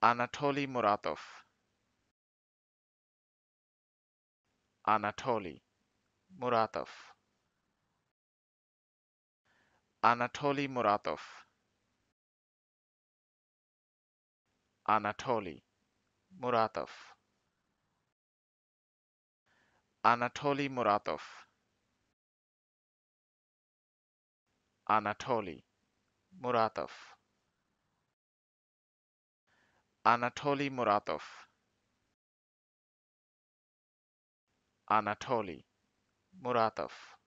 Anatoly Muratov Anatoly Muratov Anatoly Muratov Anatoly Muratov Anatoly Muratov Anatoly Muratov Anatoly Muratov Anatoly Muratov